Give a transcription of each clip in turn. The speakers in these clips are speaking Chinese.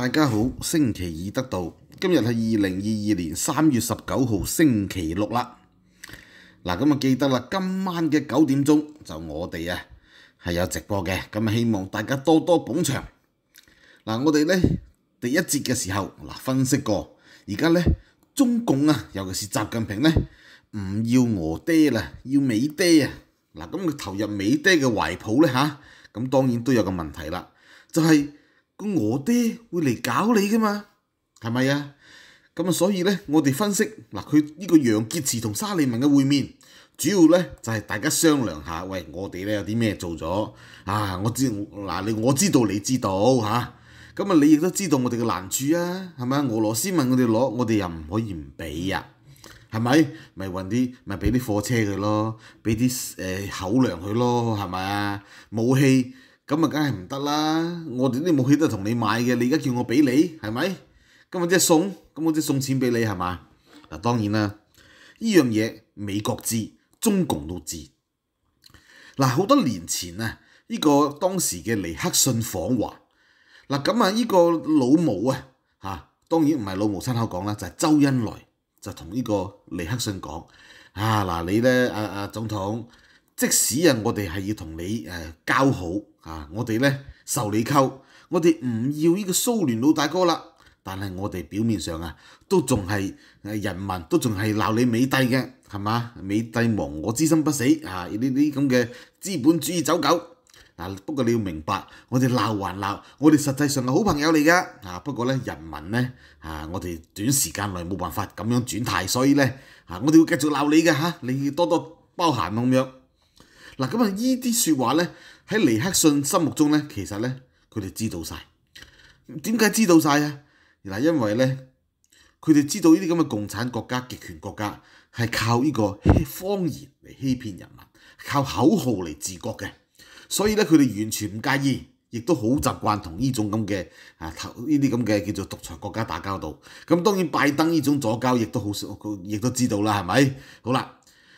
大家好，星期二得到今日系二零二二年三月十九号星期六啦。嗱，咁啊记得啦，今晚嘅九点钟就我哋啊系有直播嘅，咁啊希望大家多多捧场。嗱，我哋咧第一节嘅时候嗱分析过，而家咧中共啊，尤其是习近平咧，唔要俄爹啦，要美爹啊。嗱，咁佢投入美爹嘅怀抱咧吓，咁当然都有个问题啦，就系。咁我爹會嚟搞你噶嘛？係咪啊？咁啊，所以咧，我哋分析嗱，佢呢個楊潔篪同沙利文嘅會面，主要咧就係大家商量下，喂，我哋咧有啲咩做咗啊？我知嗱，你我知道你知道嚇，咁啊，你亦都知道我哋嘅難處啊，係咪啊？俄羅斯問我哋攞，我哋又唔可以唔俾啊。係咪？咪運啲咪俾啲貨車佢咯，俾啲誒口糧佢咯，係咪啊？武器。咁啊，梗係唔得啦！我哋啲武器都係同你買嘅，你而家叫我俾你，係咪？咁我即係送，咁我即係送錢俾你係嘛？嗱，當然啦，依樣嘢美國知，中共都知。嗱，好多年前啊，依個當時嘅尼克遜訪華，嗱咁啊，依個老毛啊嚇，當然唔係老毛親口講啦，就係周恩來就同呢個尼克遜講，啊嗱，你咧，阿阿總統。即使啊，我哋係要同你誒交好啊，我哋咧受你溝，我哋唔要呢個蘇聯老大哥啦。但係我哋表面上啊，都仲係人民都仲係鬧你美帝嘅，係嘛？美帝亡我之心不死啊！呢啲咁嘅資本主義走狗啊。不過你要明白，我哋鬧還鬧，我哋實際上係好朋友嚟噶。啊，不過咧人民咧啊，我哋短時間內冇辦法咁樣轉態，所以咧啊，我哋會繼續鬧你嘅嚇，你要多多包涵咁樣。嗱咁啊！呢啲説話咧，喺尼克ソ心目中咧，其實咧，佢哋知道曬。點解知道曬啊？嗱，因為咧，佢哋知道呢啲咁嘅共產國家、極權國家係靠呢個方言嚟欺騙人民，靠口號嚟治國嘅。所以咧，佢哋完全唔介意，亦都好習慣同呢種咁嘅啊頭呢啲咁嘅叫做獨裁國家打交道。咁當然拜登呢種左交亦都好少，亦都知道啦，係咪？好啦。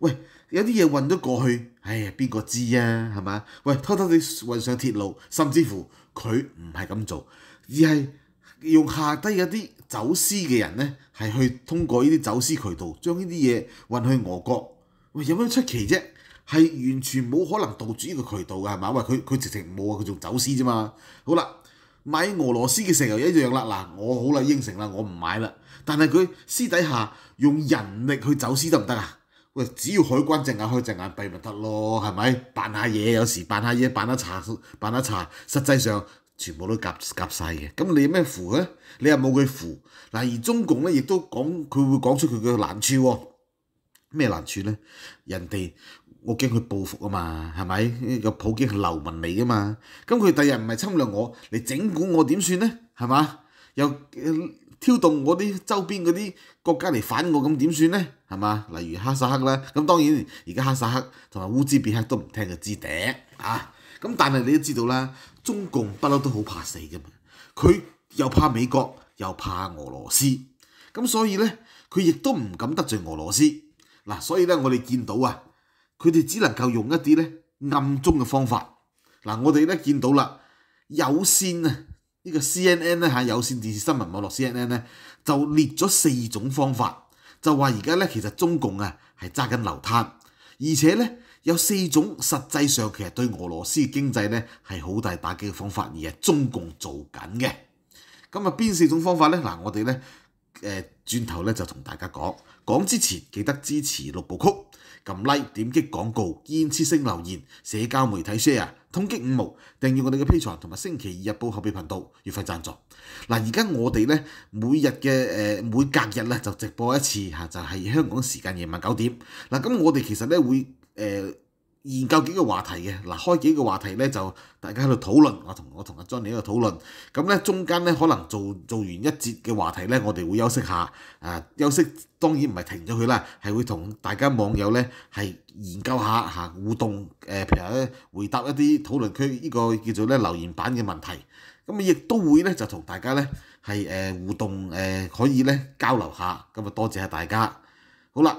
喂，有啲嘢運咗過去，唉，邊個知啊？係嘛？喂，偷偷地運上鐵路，甚至乎佢唔係咁做，而係用下低嗰啲走私嘅人咧，係去通過呢啲走私渠道將呢啲嘢運去俄國。喂，有咩出奇啫？係完全冇可能杜住呢個渠道嘅，係嘛？喂，佢佢直情冇啊，佢仲走私啫嘛。好啦，買俄羅斯嘅石油一樣啦。嗱，我好啦，應承啦，我唔買啦。但係佢私底下用人力去走私得唔得啊？喂，只要海軍隻眼開隻眼閉咪得咯，係咪？扮下嘢，有時扮下嘢，扮得查，扮得查，實際上全部都夾夾曬嘅。咁你有咩扶咧？你又冇佢扶嗱。而中共咧，亦都講佢會講出佢嘅難處喎。咩難處咧？人哋我驚佢報復啊嘛，係咪？個普京係流民嚟噶嘛。咁佢第日唔係侵略我你整蠱我點算咧？係嘛？又挑動我啲周邊嗰啲國家嚟反我咁點算咧？係嘛？例如哈薩克啦，咁當然而家哈薩克同埋烏茲別克都唔聽佢支笛啊！咁但係你都知道啦，中共不嬲都好怕死嘅嘛，佢又怕美國，又怕俄羅斯，咁所以咧佢亦都唔敢得罪俄羅斯嗱，所以咧我哋見到啊，佢哋只能夠用一啲咧暗中嘅方法嗱，我哋咧見到啦有線啊！呢個 C N N 咧喺有線電視新聞網絡 C N N 咧就列咗四種方法，就話而家咧其實中共啊係揸緊流灘，而且咧有四種實際上其實對俄羅斯經濟咧係好大打擊嘅方法而係中共做緊嘅。咁啊邊四種方法咧嗱？我哋咧。誒轉頭咧就同大家講，講之前記得支持六部曲，撳 Like，點擊廣告，堅持聲留言，社交媒體 share，通擊五毛，訂閱我哋嘅 P 財同埋星期二日報後備頻道月費贊助。嗱，而家我哋咧每日嘅誒每隔日咧就直播一次嚇，就係香港時間夜晚九點。嗱，咁我哋其實咧會誒。研究幾個話題嘅嗱，開幾個話題咧就大家喺度討論，我同我同阿 John 喺度討論。咁咧中間咧可能做做完一節嘅話題咧，我哋會休息下。啊，休息當然唔係停咗佢啦，係會同大家網友咧係研究下嚇互動。誒譬如咧回答一啲討論區呢個叫做咧留言版嘅問題。咁啊亦都會咧就同大家咧係誒互動誒可以咧交流下。咁啊多謝大家。好啦。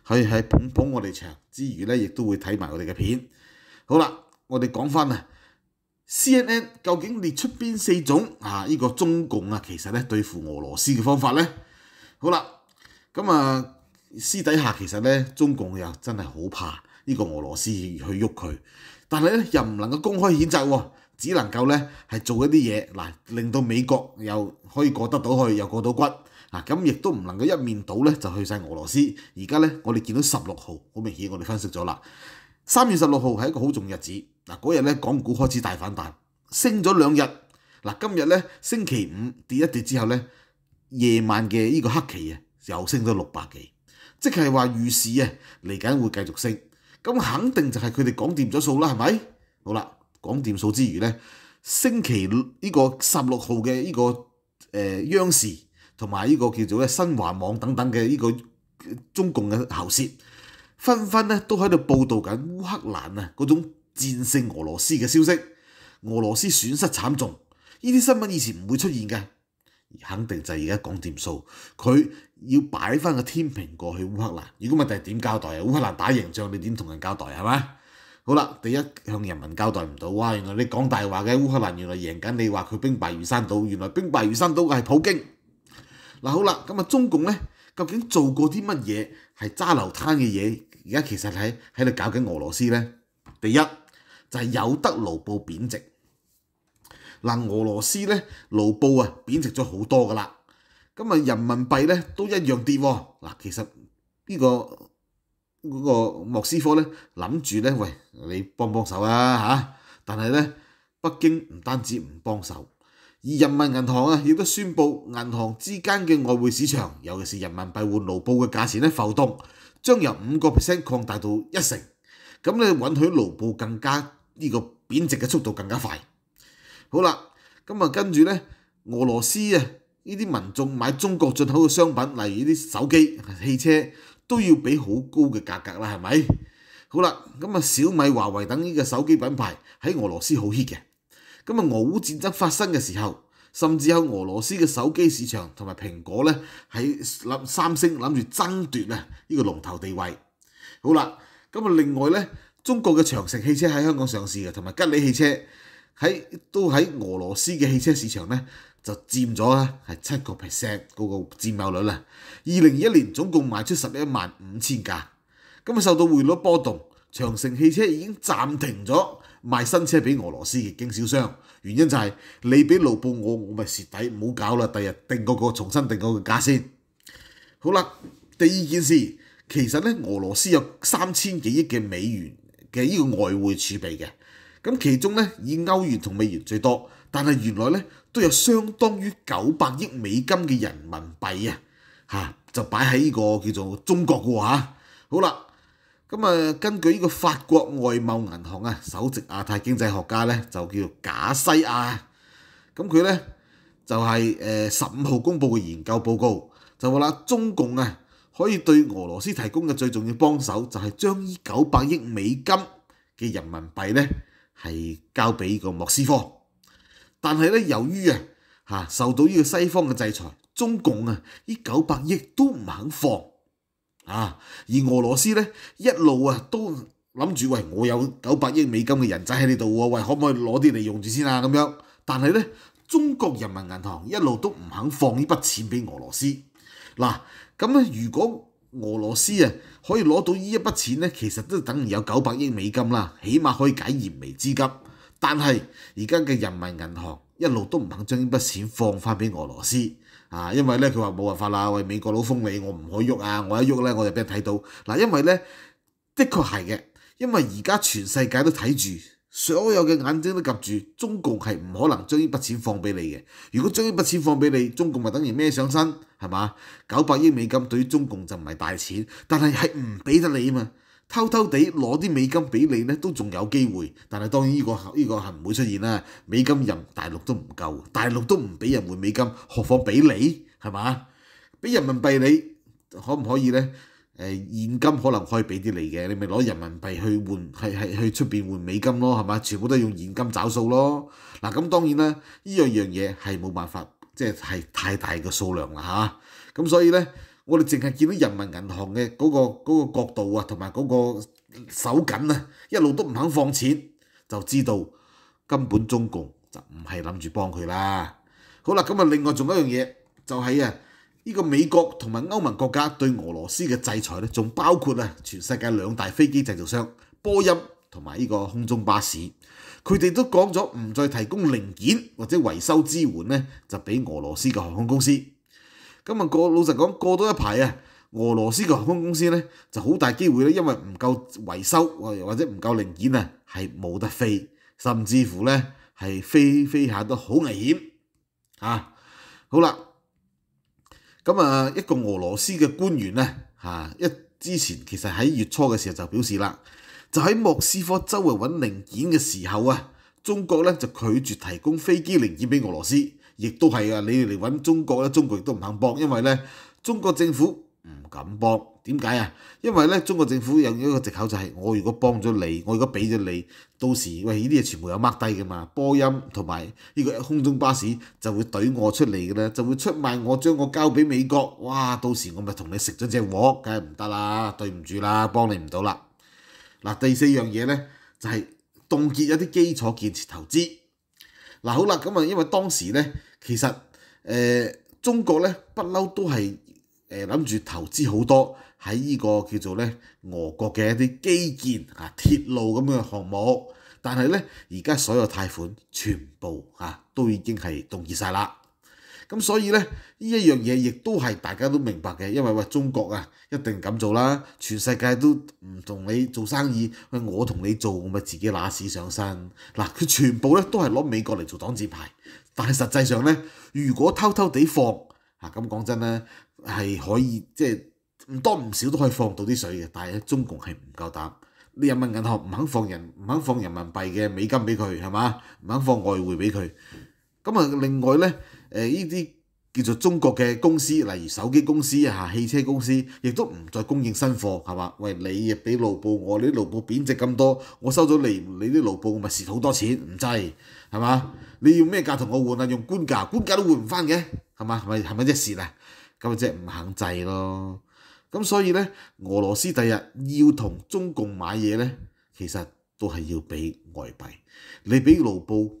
以喺捧捧我哋場之餘咧，亦都會睇埋我哋嘅片。好啦，我哋講翻啊，C N N 究竟列出邊四種啊？依個中共啊，其實咧對付俄羅斯嘅方法咧，好啦，咁啊私底下其實咧，中共又真係好怕呢個俄羅斯去喐佢，但係咧又唔能夠公開譴責喎，只能夠咧係做一啲嘢嗱，令到美國又可以過得到去，又過到骨。啊！咁亦都唔能夠一面倒咧，就去晒俄羅斯。而家咧，我哋見到十六號好明顯，我哋分析咗啦。三月十六號係一個好重日子嗱，嗰日咧港股開始大反彈，升咗兩日嗱。今日咧星期五跌一跌之後咧，夜晚嘅呢個黑期啊，又升咗六百幾，即係話預市啊嚟緊會繼續升。咁肯定就係佢哋講掂咗數啦，係咪？好啦，講掂數之餘咧，星期呢個十六號嘅呢個誒央視。同埋呢個叫做咧新華網等等嘅呢個中共嘅喉舌，紛紛咧都喺度報道緊烏克蘭啊嗰種戰勝俄羅斯嘅消息，俄羅斯損失慘重。呢啲新聞以前唔會出現嘅，而肯定就係而家講掂數，佢要擺翻個天平過去烏克蘭。如果唔係點交代啊？烏克蘭打贏仗，你點同人交代係嘛？好啦，第一向人民交代唔到哇！原來你講大話嘅烏克蘭原來贏緊，你話佢兵敗如山倒，原來兵敗如山倒嘅係普京。嗱好啦，咁啊中共咧究竟做過啲乜嘢係渣流灘嘅嘢？而家其實喺喺度搞緊俄羅斯咧。第一就係有得盧布貶值，嗱俄羅斯咧盧布啊貶值咗好多噶啦。咁啊人民幣咧都一樣跌。嗱其實呢個嗰個莫斯科咧諗住咧，喂你幫幫手啊嚇！但係咧北京唔單止唔幫手。而人民銀行啊，亦都宣布銀行之間嘅外匯市場，尤其是人民幣換盧布嘅價錢咧浮動，將由五個 percent 擴大到一成。咁咧，允許盧布更加呢個貶值嘅速度更加快。好啦，咁啊跟住咧，俄羅斯啊呢啲民眾買中國進口嘅商品，例如呢啲手機、汽車，都要俾好高嘅價格啦，係咪？好啦，咁啊小米、華為等呢個手機品牌喺俄羅斯好 h i t 嘅。咁啊，俄烏戰爭發生嘅時候，甚至喺俄羅斯嘅手機市場同埋蘋果咧，喺諗三星諗住爭奪啊呢個龍頭地位。好啦，咁啊，另外咧，中國嘅長城汽車喺香港上市嘅，同埋吉利汽車喺都喺俄羅斯嘅汽車市場咧，就佔咗啊係七個 percent 嗰個佔有率啦。二零二一年總共賣出十一萬五千架，咁啊受到匯率波動。長城汽車已經暫停咗賣新車俾俄羅斯嘅經銷商，原因就係你俾盧布我，我咪蝕底，唔好搞啦。第日定個個重新定個個價先。好啦，第二件事其實咧，俄羅斯有三千幾億嘅美元嘅呢個外匯儲備嘅，咁其中咧以歐元同美元最多，但係原來咧都有相當於九百億美金嘅人民幣啊，嚇就擺喺呢個叫做中國嘅喎好啦。咁啊，根據呢個法國外貿銀行啊，首席亞太經濟學家咧就叫賈西亞，咁佢咧就係誒十五號公佈嘅研究報告，就話啦，中共啊可以對俄羅斯提供嘅最重要幫手就係將呢九百億美金嘅人民幣咧係交俾個莫斯科，但係咧由於啊嚇受到呢個西方嘅制裁，中共啊呢九百億都唔肯放。啊！而俄羅斯咧一路啊都諗住，喂，我有九百億美金嘅人仔喺呢度喎，喂，可唔可以攞啲嚟用住先啊？咁樣，但係咧，中國人民銀行一路都唔肯放呢筆錢俾俄羅斯。嗱，咁咧，如果俄羅斯啊可以攞到呢一筆錢咧，其實都等於有九百億美金啦，起碼可以解燃眉之急。但係而家嘅人民銀行一路都唔肯將呢筆錢放翻俾俄羅斯。啊，因為咧佢話冇辦法啦，喂美國佬封你，我唔可以喐啊，我一喐咧我就俾人睇到。嗱，因為咧，的確係嘅，因為而家全世界都睇住，所有嘅眼睛都及住，中共係唔可能將呢筆錢放俾你嘅。如果將呢筆錢放俾你，中共咪等於孭上身，係嘛？九百億美金對於中共就唔係大錢，但係係唔俾得你啊嘛。偷偷地攞啲美金俾你咧，都仲有機會。但係當然呢個依個係唔會出現啦。美金人大陸都唔夠，大陸都唔俾人換美金，何況俾你係嘛？俾人民幣你可唔可以咧？誒現金可能可以俾啲你嘅，你咪攞人民幣去換，去去去出邊換美金咯，係嘛？全部都用現金找數咯。嗱咁當然啦，呢樣樣嘢係冇辦法，即係係太大嘅數量啦嚇。咁所以咧。我哋淨係見到人民銀行嘅嗰個嗰個角度啊，同埋嗰個手緊啊，一路都唔肯放錢，就知道根本中共就唔係諗住幫佢啦。好啦，咁啊，另外仲有一樣嘢，就係啊，依個美國同埋歐盟國家對俄羅斯嘅制裁咧，仲包括啊全世界兩大飛機製造商波音同埋依個空中巴士，佢哋都講咗唔再提供零件或者維修支援咧，就俾俄羅斯嘅航空公司。咁啊，老實講過多一排啊，俄羅斯嘅航空公司咧就好大機會咧，因為唔夠維修或或者唔夠零件啊，係冇得飛，甚至乎咧係飛飛下都好危險啊！好啦，咁啊，一個俄羅斯嘅官員咧嚇一之前其實喺月初嘅時候就表示啦，就喺莫斯科周圍揾零件嘅時候啊，中國咧就拒絕提供飛機零件俾俄羅斯。亦都係啊！你哋嚟揾中國咧，中國亦都唔肯幫，因為咧，中國政府唔敢幫。點解啊？因為咧，中國政府有一個藉口就係：我如果幫咗你，我如果俾咗你，到時喂呢啲嘢全部 r 掹低嘅嘛。波音同埋呢個空中巴士就會懟我出嚟嘅咧，就會出賣我，將我交俾美國。哇！到時我咪同你食咗隻鍋，梗係唔得啦，對唔住啦，幫你唔到啦。嗱，第四樣嘢咧就係凍結一啲基礎建設投資。嗱，好啦，咁啊，因為當時咧。其實誒中國咧不嬲都係誒諗住投資好多喺依個叫做咧俄國嘅一啲基建啊鐵路咁嘅項目，但係咧而家所有貸款全部啊都已經係凍結曬啦。咁所以咧呢一樣嘢亦都係大家都明白嘅，因為喂中國啊一定咁做啦，全世界都唔同你做生意，我同你做咪自己揦屎上身嗱，佢全部咧都係攞美國嚟做擋箭牌。但係實際上咧，如果偷偷地放嚇，咁講真咧，係可以即係唔多唔少都可以放到啲水嘅，但係中共係唔夠膽。人民銀行唔肯放人唔肯放人民幣嘅美金俾佢係嘛，唔肯放外匯俾佢。咁啊另外咧誒依啲。叫做中國嘅公司，例如手機公司啊、汽車公司，亦都唔再供應新貨，係嘛？喂，你亦俾盧布，我啲盧布貶值咁多，我收咗你你啲盧布，我咪蝕好多錢，唔制係嘛？你要咩價同我換啊？用官價，官價都換唔翻嘅，係嘛？係咪係咪即蝕啊？咁即唔肯制咯。咁所以咧，俄羅斯第日要同中共買嘢咧，其實都係要俾外幣。你俾盧布？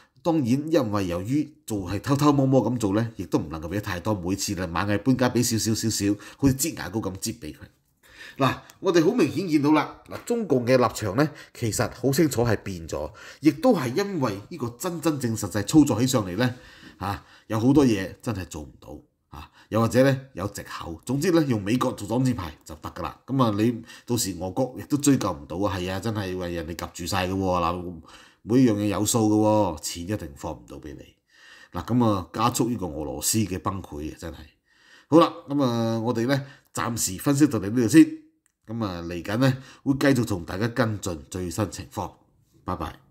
當然，因為由於做係偷偷摸摸咁做咧，亦都唔能夠俾太多。每次嚟馬毅搬家俾少少少少，好似擠牙膏咁擠俾佢。嗱，我哋好明顯見到啦。嗱，中共嘅立場咧，其實好清楚係變咗，亦都係因為呢個真真正實際操作起上嚟咧，嚇有好多嘢真係做唔到，啊，又或者咧有藉口。總之咧，用美國做擋箭牌就得㗎啦。咁啊，你到時俄國亦都追究唔到啊。係啊，真係為人哋及住曬嘅喎嗱。每樣嘢有數嘅喎，錢一定放唔到俾你。嗱，咁啊加速呢個俄羅斯嘅崩潰啊，真係。好啦，咁啊，我哋咧暫時分析到嚟呢度先。咁啊，嚟緊咧會繼續同大家跟進最新情況。拜拜。